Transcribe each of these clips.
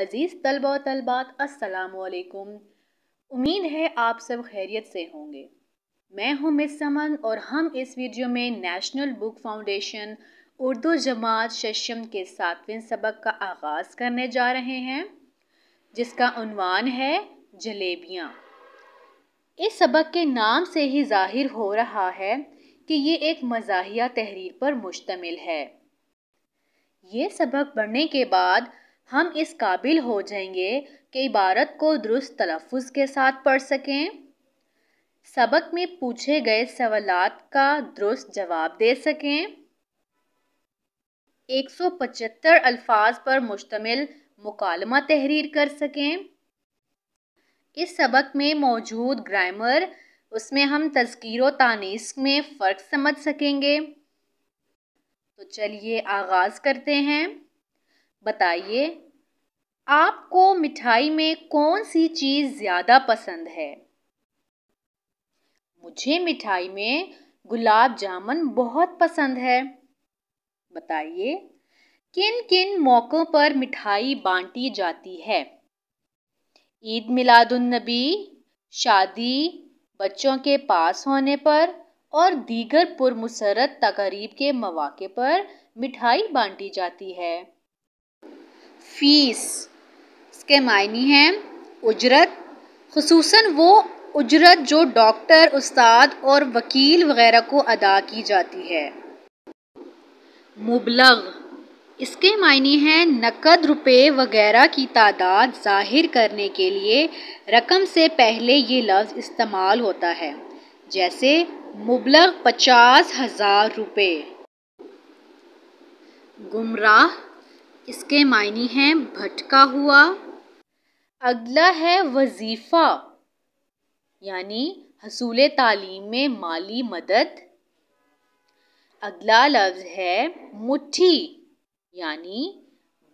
अज़ीज़ तलबा तलबात असलकुम उम्मीद है आप सब खैरियत से होंगे मैं हूं मिस समन और हम इस वीडियो में नेशनल बुक फाउंडेशन उर्दू जमात शशम के सातवें सबक का आगाज़ करने जा रहे हैं जिसका उनवान है जलेबियाँ इस सबक के नाम से ही जाहिर हो रहा है कि ये एक मजाहिया तहरीर पर मुश्तमिल है ये सबक पढ़ने के बाद हम इस काबिल हो जाएंगे कि इबारत को दुरुस्त तलफ़ के साथ पढ़ सकें सबक में पूछे गए सवालत का दुरुस्त जवाब दे सकें 175 अल्फाज पर मुश्तमिल मुकालमा तहरीर कर सकें इस सबक में मौजूद ग्रामर उसमें हम तस्कीर व तानीस में फ़र्क समझ सकेंगे तो चलिए आगाज़ करते हैं बताइए आपको मिठाई में कौन सी चीज़ ज़्यादा पसंद है मुझे मिठाई में गुलाब जामुन बहुत पसंद है बताइए किन किन मौक़ों पर मिठाई बांटी जाती है ईद मिलादुलनबी शादी बच्चों के पास होने पर और दीगर पुरमसरत तकरीब के मौाक़े पर मिठाई बांटी जाती है फीस इसके मायने हैं उजरत खसूस वो उजरत जो डॉक्टर उस्ताद और वकील वगैरह को अदा की जाती है मुबलग इसके मायने हैं नकद रुपये वगैरह की तादाद जाहिर करने के लिए रकम से पहले ये लफ्ज़ इस्तेमाल होता है जैसे मुबलग पचास हज़ार रुपये गुमराह इसके मायने हैं भटका हुआ अगला है वजीफ़ा यानी हसूल तालीम में माली मदद अगला लफ्ज़ है मुट्ठी यानी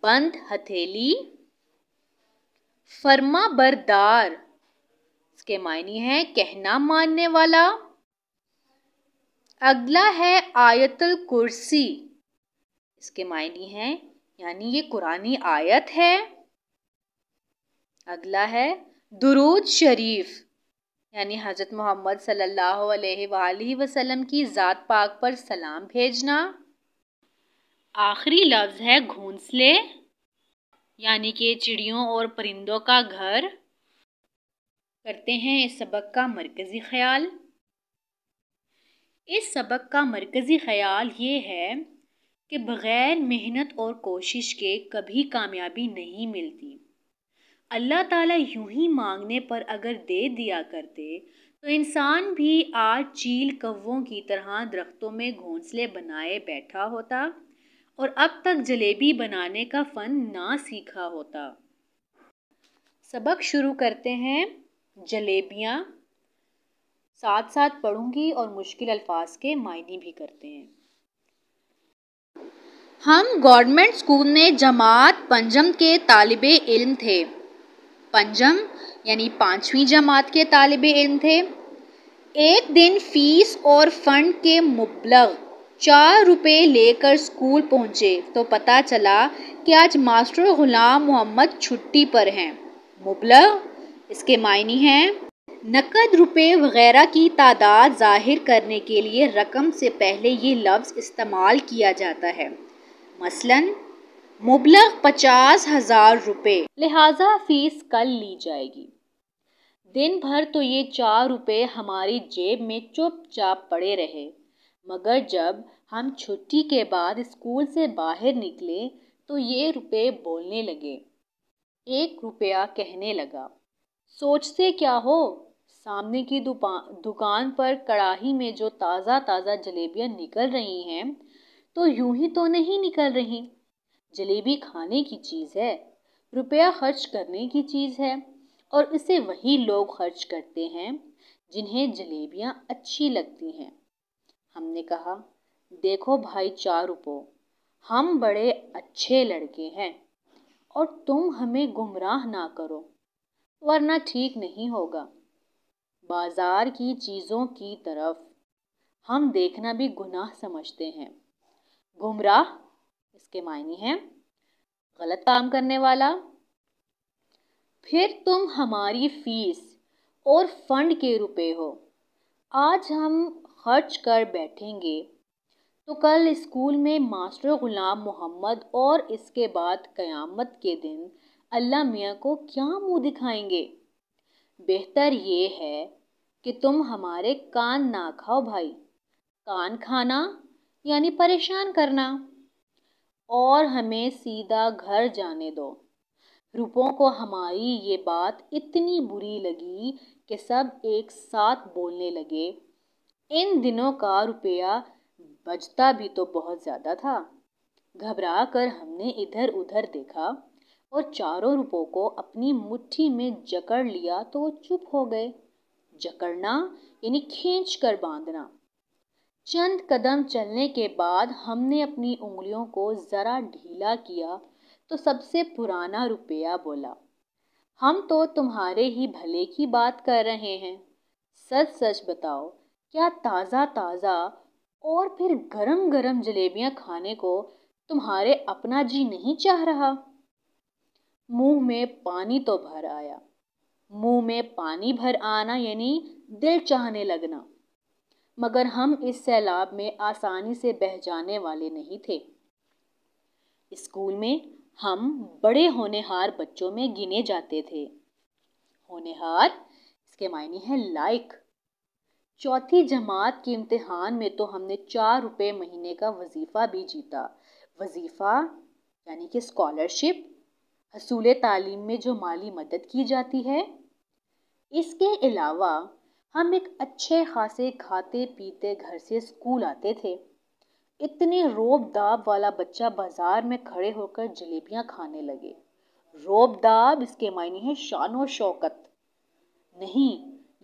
बंद हथेली फर्मा बरदार इसके मायने हैं कहना मानने वाला अगला है आयतल कुर्सी इसके मायने हैं यानी ये कुरानी आयत है अगला है दुरूद शरीफ यानी हज़रत मोहम्मद सल्लल्लाहु अलैहि वसल्लम की ज़ात पाक पर सलाम भेजना आखिरी लफ्ज़ है घोंसले यानी कि चिड़ियों और परिंदों का घर करते हैं इस सबक का मरकज़ी ख्याल इस सबक का मरकज़ी ख्याल ये है कि बग़ैर मेहनत और कोशिश के कभी कामयाबी नहीं मिलती अल्लाह ताला यूं ही मांगने पर अगर दे दिया करते तो इंसान भी आज चील कव्वों की तरह दरख्तों में घोंसले बनाए बैठा होता और अब तक जलेबी बनाने का फ़न ना सीखा होता सबक शुरू करते हैं जलेबियाँ साथ साथ पढ़ूंगी और मुश्किल अल्फाज के मायने भी करते हैं हम गवर्नमेंट स्कूल में जमात पंजम के तालब इल्म थे पंजम यानी पाँचवीं जमात के तालब इल्म थे एक दिन फीस और फंड के मुबलग चार रुपये लेकर स्कूल पहुँचे तो पता चला कि आज मास्टर ग़ुलाम मोहम्मद छुट्टी पर हैं मुबलग इसके मायने हैं नकद रुपये वगैरह की तादाद जाहिर करने के लिए रकम से पहले ये लफ्ज़ इस्तेमाल किया जाता है मसलन मुबलक पचास हज़ार रुपये लिहाजा फ़ीस कल ली जाएगी दिन भर तो ये चार रुपये हमारी जेब में चुपचाप पड़े रहे मगर जब हम छुट्टी के बाद स्कूल से बाहर निकले तो ये रुपये बोलने लगे एक रुपया कहने लगा सोचते क्या हो सामने की दुकान पर कड़ाही में जो ताज़ा ताज़ा जलेबियाँ निकल रही हैं तो यूं ही तो नहीं निकल रही जलेबी खाने की चीज़ है रुपया खर्च करने की चीज़ है और इसे वही लोग खर्च करते हैं जिन्हें जलेबियाँ अच्छी लगती हैं हमने कहा देखो भाई चार रुपो हम बड़े अच्छे लड़के हैं और तुम हमें गुमराह ना करो वरना ठीक नहीं होगा बाज़ार की चीज़ों की तरफ हम देखना भी गुनाह समझते हैं गुमराह इसके मायने हैं गलत काम करने वाला फिर तुम हमारी फीस और फंड के रुपए हो आज हम खर्च कर बैठेंगे तो कल स्कूल में मास्टर ग़ुलाम मोहम्मद और इसके बाद क़यामत के दिन अल्लाह मियाँ को क्या मुंह दिखाएंगे बेहतर ये है कि तुम हमारे कान ना खाओ भाई कान खाना यानी परेशान करना और हमें सीधा घर जाने दो रूपों को हमारी ये बात इतनी बुरी लगी कि सब एक साथ बोलने लगे इन दिनों का रुपया बचता भी तो बहुत ज़्यादा था घबरा कर हमने इधर उधर देखा और चारों रूपों को अपनी मुट्ठी में जकड़ लिया तो वो चुप हो गए जकड़ना यानी खींच कर बांधना चंद कदम चलने के बाद हमने अपनी उंगलियों को ज़रा ढीला किया तो सबसे पुराना रुपया बोला हम तो तुम्हारे ही भले की बात कर रहे हैं सच सच बताओ क्या ताज़ा ताज़ा और फिर गरम गरम जलेबियाँ खाने को तुम्हारे अपना जी नहीं चाह रहा मुंह में पानी तो भर आया मुंह में पानी भर आना यानी दिल चाहने लगना मगर हम इस सैलाब में आसानी से बह जाने वाले नहीं थे स्कूल में हम बड़े होनेहार बच्चों में गिने जाते थे होनेहार इसके मायने हैं लाइक चौथी जमात के इम्तिहान में तो हमने चार रुपये महीने का वजीफ़ा भी जीता वजीफ़ा यानी कि स्कॉलरशिप हसूल तालीम में जो माली मदद की जाती है इसके अलावा हम एक अच्छे खासे खाते पीते घर से स्कूल आते थे इतने रोब दाब वाला बच्चा बाजार में खड़े होकर जलेबियां खाने लगे रोब दाब इसके मायने हैं शान और शौकत नहीं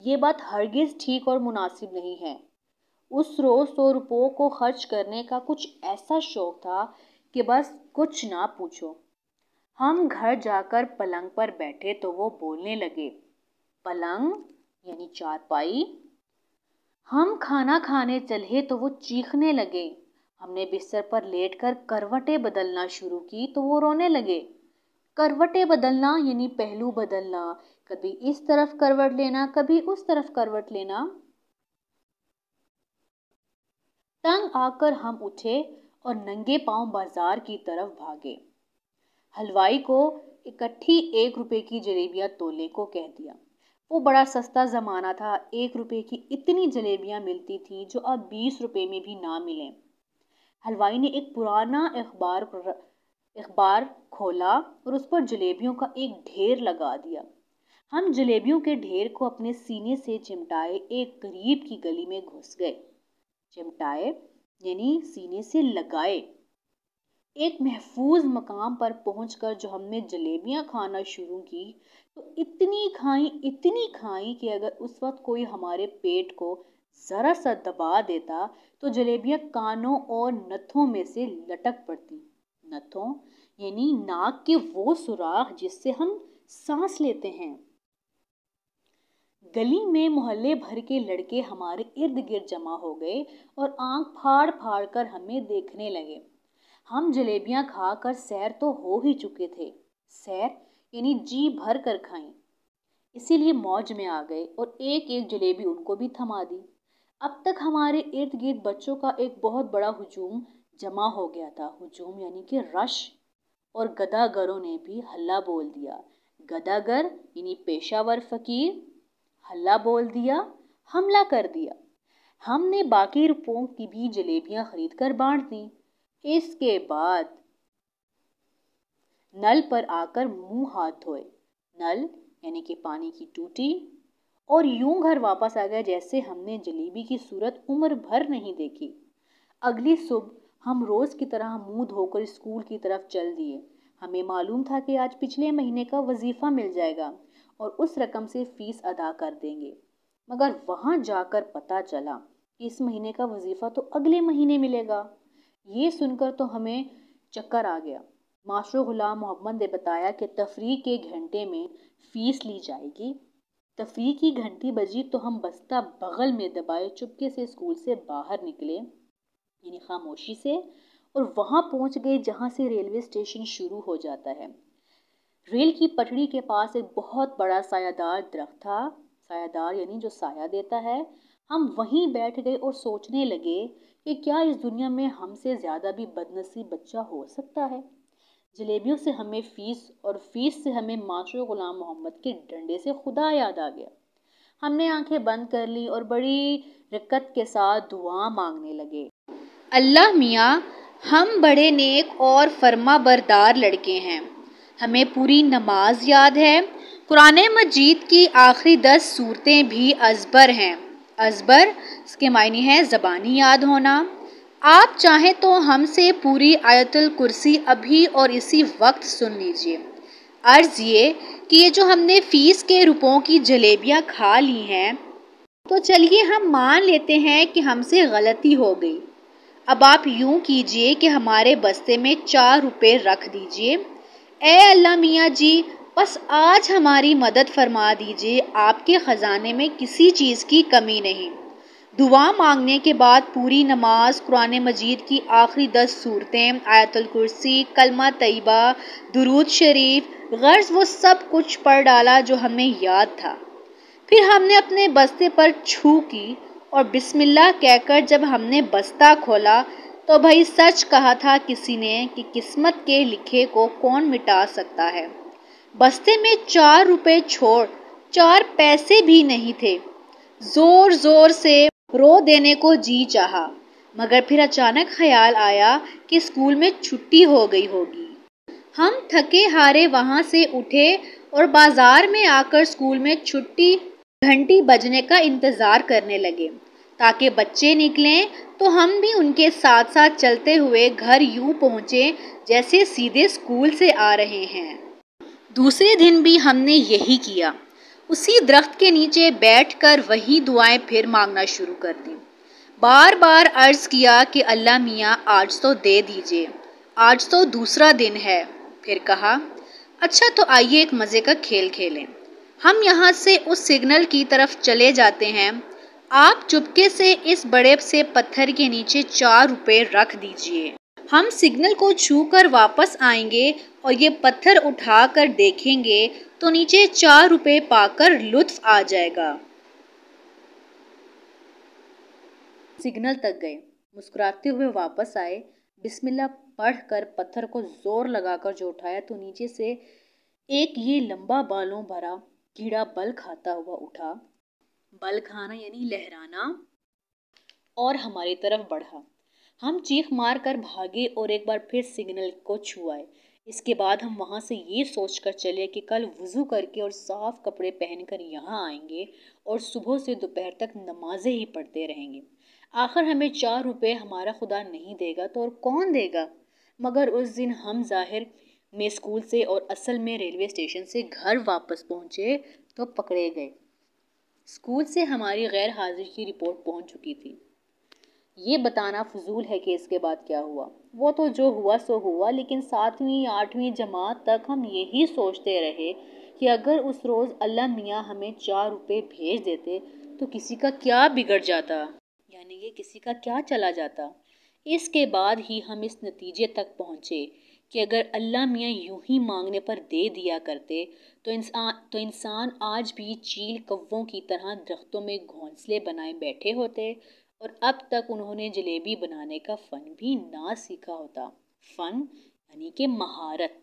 ये बात हरगिज़ ठीक और मुनासिब नहीं है उस रोज़ सौ रुपयों को खर्च करने का कुछ ऐसा शौक़ था कि बस कुछ ना पूछो हम घर जाकर पलंग पर बैठे तो वो बोलने लगे पलंग यानी चारपाई हम खाना खाने चले तो वो चीखने लगे हमने बिस्तर पर लेटकर करवटें बदलना शुरू की तो वो रोने लगे करवटें बदलना यानी पहलू बदलना कभी इस तरफ करवट लेना कभी उस तरफ करवट लेना तंग आकर हम उठे और नंगे पांव बाजार की तरफ भागे हलवाई को इकट्ठी एक रुपए की जलेबियां तोले को कह दिया वो बड़ा सस्ता ज़माना था एक रुपये की इतनी जलेबियाँ मिलती थीं जो अब बीस रुपये में भी ना मिलें हलवाई ने एक पुराना अखबार अखबार खोला और उस पर जलेबियों का एक ढेर लगा दिया हम जलेबियों के ढेर को अपने सीने से चिमटाए एक गरीब की गली में घुस गए चिमटाए यानी सीने से लगाए एक महफूज मकाम पर कर जो हमने जलेबियाँ खाना शुरू की तो इतनी खाई इतनी खाई कि अगर उस वक्त कोई हमारे पेट को ज़रा सा दबा देता तो जलेबियाँ कानों और नथों में से लटक पड़ती नथों यानी नाक के वो सुराख जिससे हम सांस लेते हैं गली में मोहल्ले भर के लड़के हमारे इर्द गिर्द जमा हो गए और आंख फाड़ फाड़ कर हमें देखने लगे हम जलेबियाँ खा कर सैर तो हो ही चुके थे सैर यानी जी भर कर खाएं इसीलिए मौज में आ गए और एक एक जलेबी उनको भी थमा दी अब तक हमारे इर्द गिर्द बच्चों का एक बहुत बड़ा हुजूम जमा हो गया था हुजूम यानी कि रश और गदागरों ने भी हल्ला बोल दिया गदागर यानी पेशावर फ़कीर हल्ला बोल दिया हमला कर दिया हमने बाकी रुपयों की भी जलेबियाँ खरीद कर बाँट दी इसके बाद नल पर आकर मुंह हाथ धोए नल यानी कि पानी की टूटी और यूं घर वापस आ गया जैसे हमने जलेबी की सूरत उम्र भर नहीं देखी अगली सुबह हम रोज़ की तरह मुंह धोकर स्कूल की तरफ चल दिए हमें मालूम था कि आज पिछले महीने का वजीफ़ा मिल जाएगा और उस रकम से फ़ीस अदा कर देंगे मगर वहाँ जाकर पता चला कि इस महीने का वजीफ़ा तो अगले महीने मिलेगा ये सुनकर तो हमें चक्कर आ गया मास्टर गुलाम मोहम्मद ने बताया कि तफरी के घंटे में फ़ीस ली जाएगी तफरी की घंटी बजी तो हम बस्ता बगल में दबाए चुपके से स्कूल से बाहर निकले यानी खामोशी से और वहाँ पहुँच गए जहाँ से रेलवे स्टेशन शुरू हो जाता है रेल की पटड़ी के पास एक बहुत बड़ा सायादार दरख्त था सायादार यानी जो साया देता है हम वहीं बैठ गए और सोचने लगे कि क्या इस दुनिया में हमसे ज़्यादा भी बदनसीब बच्चा हो सकता है जलेबियों से हमें फीस और फीस से हमें माचो गुलाम मोहम्मद के डंडे से खुदा याद आ गया हमने आंखें बंद कर ली और बड़ी रिक्कत के साथ दुआ मांगने लगे अल्लाह मियाँ हम बड़े नेक और फर्मा बरदार लड़के हैं हमें पूरी नमाज याद है कुरान मजीद की आखिरी दस सूरतें भी अजबर हैं अजबर इसके मायने हैं ज़बानी याद होना आप चाहें तो हमसे पूरी आयतल कुर्सी अभी और इसी वक्त सुन लीजिए अर्ज़ ये कि ये जो हमने फ़ीस के रुपयों की जलेबियाँ खा ली हैं तो चलिए हम मान लेते हैं कि हमसे गलती हो गई अब आप यूं कीजिए कि हमारे बस्ते में चार रुपये रख दीजिए ए अल्लाह मियाँ जी बस आज हमारी मदद फरमा दीजिए आपके ख़जाने में किसी चीज़ की कमी नहीं दुआ मांगने के बाद पूरी नमाज कुरान मजीद की आखिरी दस सूरतें आयतुल कुर्सी कलमा तयबा दरूद शरीफ गर्ज वो सब कुछ पढ़ डाला जो हमें याद था फिर हमने अपने बस्ते पर छू की और बिस्मिल्लाह कहकर जब हमने बस्ता खोला तो भाई सच कहा था किसी ने कि किस्मत के लिखे को कौन मिटा सकता है बस्ते में चार रुपए छोड़ चार पैसे भी नहीं थे जोर जोर से रो देने को जी चाहा मगर फिर अचानक ख्याल आया कि स्कूल में छुट्टी हो गई होगी हम थके हारे वहाँ से उठे और बाजार में आकर स्कूल में छुट्टी घंटी बजने का इंतज़ार करने लगे ताकि बच्चे निकलें तो हम भी उनके साथ साथ चलते हुए घर यूं पहुँचे जैसे सीधे स्कूल से आ रहे हैं दूसरे दिन भी हमने यही किया उसी दरख्त के नीचे बैठकर वही दुआएं फिर मांगना शुरू कर दी बार बार अर्ज़ किया कि अल्लाह मियाँ आज तो दे दीजिए आज तो दूसरा दिन है फिर कहा अच्छा तो आइए एक मज़े का खेल खेलें हम यहाँ से उस सिग्नल की तरफ चले जाते हैं आप चुपके से इस बड़े से पत्थर के नीचे चार रुपए रख दीजिए हम सिग्नल को छू कर वापस आएंगे और ये पत्थर उठा कर देखेंगे तो नीचे चार रुपये पाकर लुत्फ आ जाएगा सिग्नल तक गए मुस्कुराते हुए वापस आए बिस्मिल्लाह पढ़कर पत्थर को जोर लगाकर जो उठाया तो नीचे से एक ये लंबा बालों भरा कीड़ा बल खाता हुआ उठा बल खाना यानी लहराना और हमारी तरफ बढ़ा हम चीख मार कर भागे और एक बार फिर सिग्नल को छुआए इसके बाद हम वहाँ से ये सोच कर चले कि कल वज़ू करके और साफ़ कपड़े पहनकर यहाँ आएंगे और सुबह से दोपहर तक नमाजें ही पढ़ते रहेंगे आखिर हमें चार रुपये हमारा खुदा नहीं देगा तो और कौन देगा मगर उस दिन हम जाहिर में स्कूल से और असल में रेलवे स्टेशन से घर वापस पहुँचे तो पकड़े गए स्कूल से हमारी गैर हाजिर की रिपोर्ट पहुँच चुकी थी ये बताना फजूल है कि इसके बाद क्या हुआ वो तो जो हुआ सो हुआ लेकिन सातवीं आठवीं जमात तक हम यही सोचते रहे कि अगर उस रोज़ अल्लाह मियाँ हमें चार रुपये भेज देते तो किसी का क्या बिगड़ जाता यानी ये किसी का क्या चला जाता इसके बाद ही हम इस नतीजे तक पहुँचे कि अगर अल्लाह मियाँ यूं ही मांगने पर दे दिया करते तो इंसान तो इंसान आज भी चील कव्वों की तरह दरख्तों में घोंसले बनाए बैठे होते और अब तक उन्होंने जलेबी बनाने का फ़न भी ना सीखा होता फ़न यानी कि महारत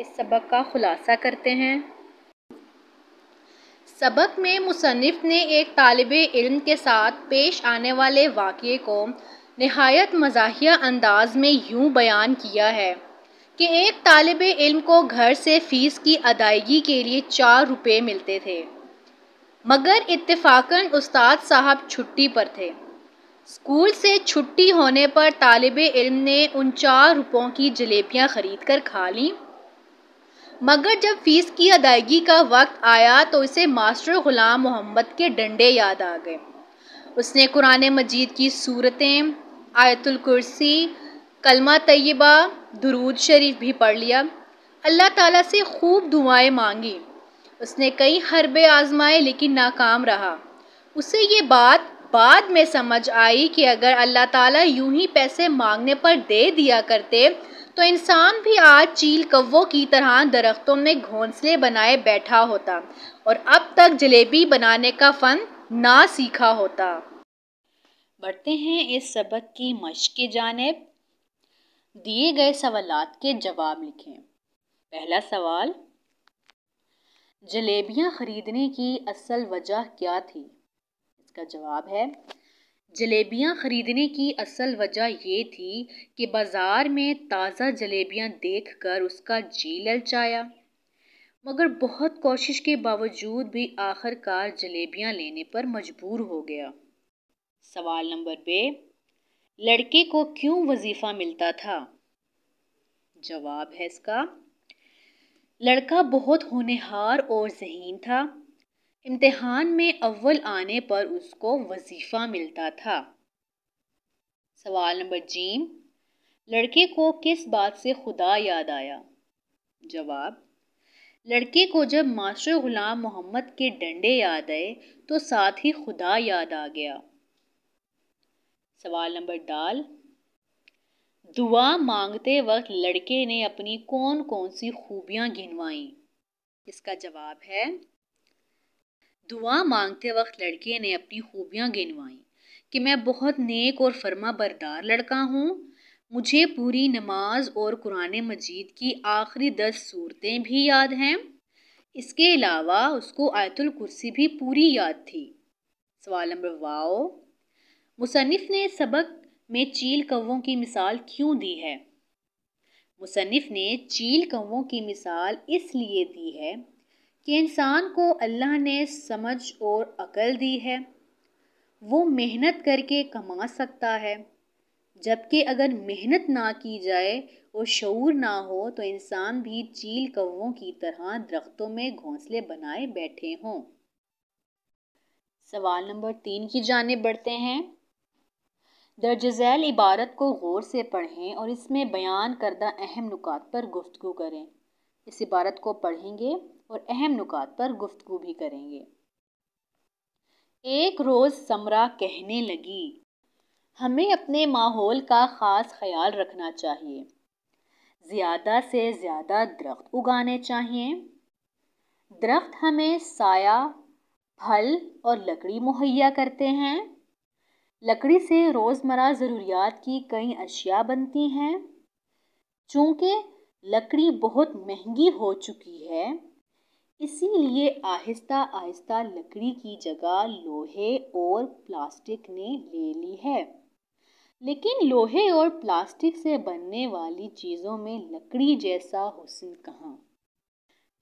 इस सबक का ख़ुलासा करते हैं सबक में मुसनफ़ ने एक तालब इल्म के साथ पेश आने वाले वाक़े को नहायत मजाहिया अंदाज में यूं बयान किया है कि एक तालब इल्म को घर से फ़ीस की अदायगी के लिए चार रुपये मिलते थे मगर इत्तेफाकन उस्ताद साहब छुट्टी पर थे स्कूल से छुट्टी होने पर तालब इल्म ने उन चार रुपयों की जलेबियाँ ख़रीद कर खा लीं मगर जब फ़ीस की अदायगी का वक्त आया तो इसे मास्टर ग़ुलाम मोहम्मद के डंडे याद आ गए उसने कुरान मजीद की सूरतें आयतुल कुर्सी कलमा तय्यबा दरूद शरीफ भी पढ़ लिया अल्लाह ताला से खूब दुआएं मांगी उसने कई हरबे आजमाए लेकिन नाकाम रहा उसे ये बात बाद में समझ आई कि अगर अल्लाह ताला यूं ही पैसे मांगने पर दे दिया करते तो इंसान भी आज चील कव्वों की तरह दरख्तों में घोंसले बनाए बैठा होता और अब तक जलेबी बनाने का फ़न ना सीखा होता बढ़ते हैं इस सबक की मश की जानब दिए गए सवाल के जवाब लिखें पहला सवाल जलेबियाँ ख़रीदने की असल वजह क्या थी इसका जवाब है जलेबियाँ ख़रीदने की असल वजह ये थी कि बाज़ार में ताज़ा जलेबियाँ देखकर उसका जी ललचाया मगर बहुत कोशिश के बावजूद भी आखिरकार जलेबियाँ लेने पर मजबूर हो गया सवाल नंबर बे लड़के को क्यों वजीफ़ा मिलता था जवाब है इसका लड़का बहुत होनहार और जहीन था इम्तहान में अव्वल आने पर उसको वजीफ़ा मिलता था सवाल नंबर जीम लड़के को किस बात से खुदा याद आया जवाब लड़के को जब मास्टर ग़ुलाम मोहम्मद के डंडे याद आए तो साथ ही खुदा याद आ गया सवाल नंबर डाल दुआ मांगते वक्त लड़के ने अपनी कौन कौन सी खूबियाँ गिनवाई इसका जवाब है दुआ मांगते वक्त लड़के ने अपनी खूबियाँ गिनवाई कि मैं बहुत नेक और फर्मा बरदार लड़का हूँ मुझे पूरी नमाज और कुरान मजीद की आखिरी दस सूरतें भी याद हैं इसके अलावा उसको आयतुल कुर्सी भी पूरी याद थी सवाल नंबर वाओ मुसनफ़ ने सबक में चील कौवों की मिसाल क्यों दी है मुसनफ़ ने चील कौवों की मिसाल इसलिए दी है कि इंसान को अल्लाह ने समझ और अकल दी है वो मेहनत करके कमा सकता है जबकि अगर मेहनत ना की जाए और शूर ना हो तो इंसान भी चील कौवों की तरह दरख्तों में घोंसले बनाए बैठे हों सवाल नंबर तीन की जाने बढ़ते हैं दर्ज झैल इबारत को गौर से पढ़ें और इसमें बयान करदा अहम नुकात पर गुफ्तु करें इस इबारत को पढ़ेंगे और अहम नुकात पर गुफ्तु भी करेंगे एक रोज़ समरा कहने लगी हमें अपने माहौल का ख़ास ख्याल रखना चाहिए ज़्यादा से ज़्यादा दरख्त उगाने चाहिए दरख्त हमें साया फल और लकड़ी मुहैया करते हैं लकड़ी से रोज़मर्रा ज़रूरियात की कई अशिया बनती हैं चूँकि लकड़ी बहुत महंगी हो चुकी है इसीलिए आहिस्ता आहिस्ता लकड़ी की जगह लोहे और प्लास्टिक ने ले ली है लेकिन लोहे और प्लास्टिक से बनने वाली चीज़ों में लकड़ी जैसा हुसन कहाँ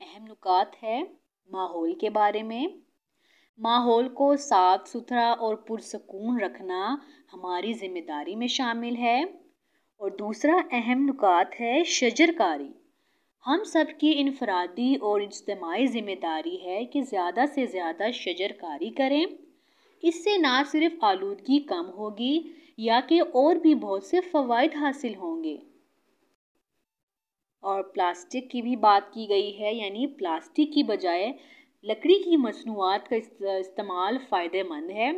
अहम नुकात है माहौल के बारे में माहौल को साफ सुथरा और पुरसकून रखना हमारी ज़िम्मेदारी में शामिल है और दूसरा अहम नुकात है शजरकारी हम सब की इनफरादी और इज्तमाही ज़िम्मेदारी है कि ज़्यादा से ज़्यादा शजरकारी करें इससे ना सिर्फ आलूदगी कम होगी या कि और भी बहुत से फ़वाद हासिल होंगे और प्लास्टिक की भी बात की गई है यानी प्लास्टिक की बजाय लकड़ी की मसनूआत का इस्तेमाल फ़ायदेमंद है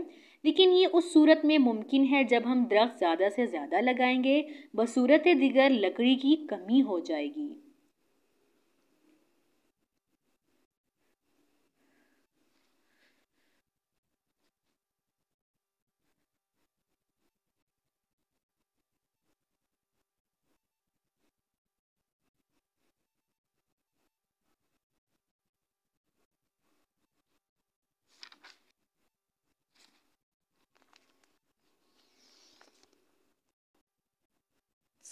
लेकिन ये उस सूरत में मुमकिन है जब हम दरख्त ज़्यादा से ज़्यादा लगाएंगे बसूरत दिगर लकड़ी की कमी हो जाएगी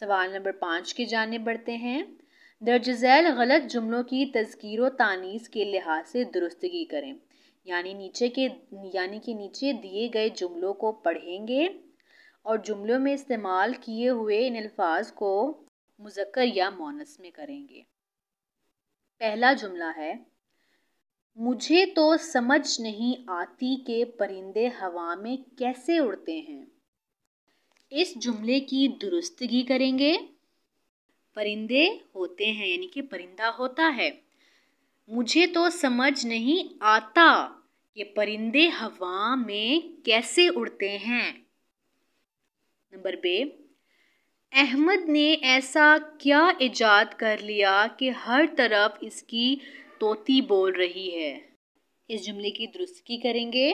सवाल नंबर पाँच की जानब बढ़ते हैं दर्ज झैल गलत जुमलों की तस्कीर तानीस के लिहाज से दुरुस्तगी करें यानी नीचे के यानी कि नीचे दिए गए जुमलों को पढ़ेंगे और जुमलों में इस्तेमाल किए हुए इन अल्फाज को मुजक्र या मोनस में करेंगे पहला जुमला है मुझे तो समझ नहीं आती कि परिंदे हवा में कैसे उड़ते हैं इस जुमले की दुरुस्तगी करेंगे परिंदे होते हैं यानी कि परिंदा होता है मुझे तो समझ नहीं आता कि परिंदे हवा में कैसे उड़ते हैं नंबर बे अहमद ने ऐसा क्या इजाद कर लिया कि हर तरफ इसकी तोती बोल रही है इस जुमले की दुरुस्तगी करेंगे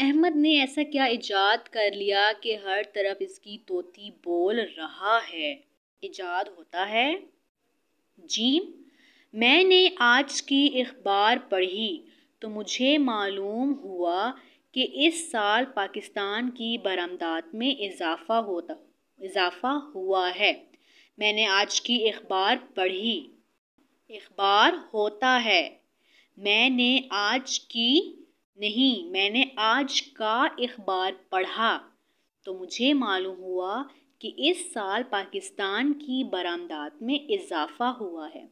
अहमद ने ऐसा क्या इजाद कर लिया कि हर तरफ इसकी तोती बोल रहा है इजाद होता है जी मैंने आज की अखबार पढ़ी तो मुझे मालूम हुआ कि इस साल पाकिस्तान की बरामदात में इजाफा होता इजाफा हुआ है मैंने आज की अखबार पढ़ी अखबार होता है मैंने आज की नहीं मैंने आज का अखबार पढ़ा तो मुझे मालूम हुआ कि इस साल पाकिस्तान की बरामदात में इजाफा हुआ है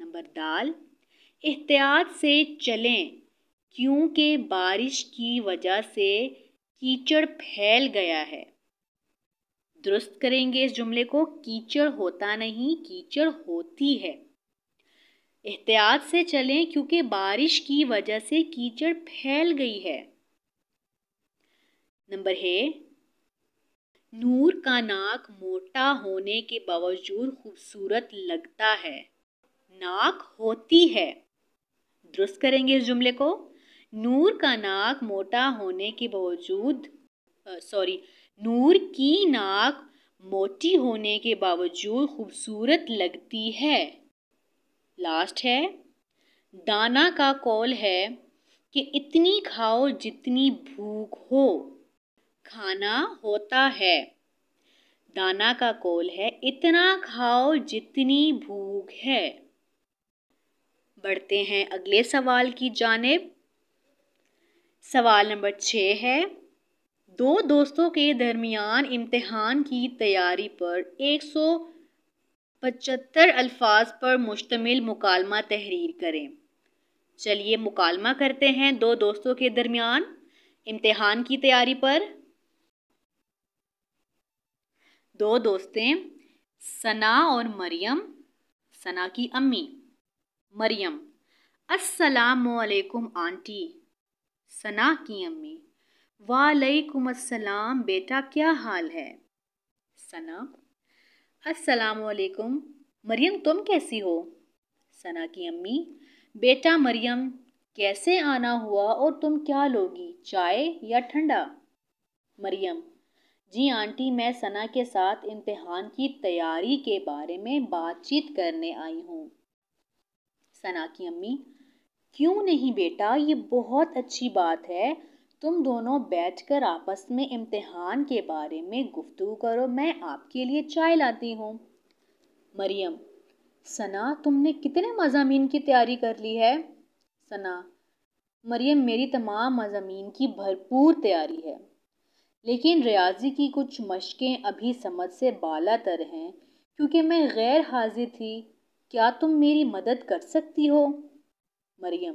नंबर दाल एहतियात से चलें क्योंकि बारिश की वजह से कीचड़ फैल गया है दुरुस्त करेंगे इस जुमले को कीचड़ होता नहीं कीचड़ होती है एहतियात से चलें क्योंकि बारिश की वजह से कीचड़ फैल गई है नंबर है नूर का नाक मोटा होने के बावजूद खूबसूरत लगता है नाक होती है दुरुस्त करेंगे इस जुमले को नूर का नाक मोटा होने के बावजूद सॉरी नूर की नाक मोटी होने के बावजूद खूबसूरत लगती है लास्ट है दाना का कॉल है कि इतनी खाओ जितनी भूख हो खाना होता है दाना का कॉल है इतना खाओ जितनी भूख है बढ़ते हैं अगले सवाल की जानेब सवाल नंबर छः है दो दोस्तों के दरमियान इम्तहान की तैयारी पर एक सौ पचहत्तर अल्फाज पर मुश्तमिल मुकालमा तहरीर करें चलिए मुकालमा करते हैं दो दोस्तों के दरमियान इम्तहान की तैयारी पर दो दोस्तें सना और मरियम सना की अम्मी मरियम असलकुम आंटी सना की अम्मी वालेकुम असलम बेटा क्या हाल है सना असलकुम मरियम तुम कैसी हो सना की अम्मी बेटा मरियम कैसे आना हुआ और तुम क्या लोगी चाय या ठंडा मरियम जी आंटी मैं सना के साथ इम्तहान की तैयारी के बारे में बातचीत करने आई हूँ सना की अम्मी क्यों नहीं बेटा ये बहुत अच्छी बात है तुम दोनों बैठकर आपस में इम्तिहान के बारे में गुफ्तु करो मैं आपके लिए चाय लाती हूँ मरियम सना तुमने कितने मजामी की तैयारी कर ली है सना मरियम मेरी तमाम मजामी की भरपूर तैयारी है लेकिन रियाजी की कुछ मशकें अभी समझ से बाला तर हैं क्योंकि मैं गैर हाजिर थी क्या तुम मेरी मदद कर सकती हो मरियम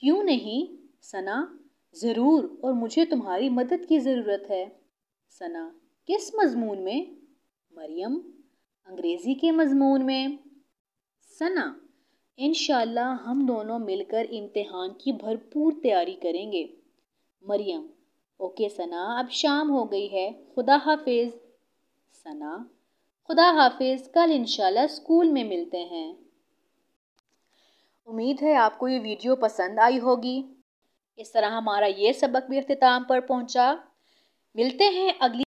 क्यों नहीं सना ज़रूर और मुझे तुम्हारी मदद की ज़रूरत है सना किस मजमून में मरियम अंग्रेज़ी के मजमून में सना इन हम दोनों मिलकर इम्तहान की भरपूर तैयारी करेंगे मरियम ओके सना अब शाम हो गई है खुदा हाफिज सना खुदा हाफिज कल इन स्कूल में मिलते हैं उम्मीद है आपको ये वीडियो पसंद आई होगी इस तरह हमारा ये सबक भी अख्ताम पर पहुंचा मिलते हैं अगली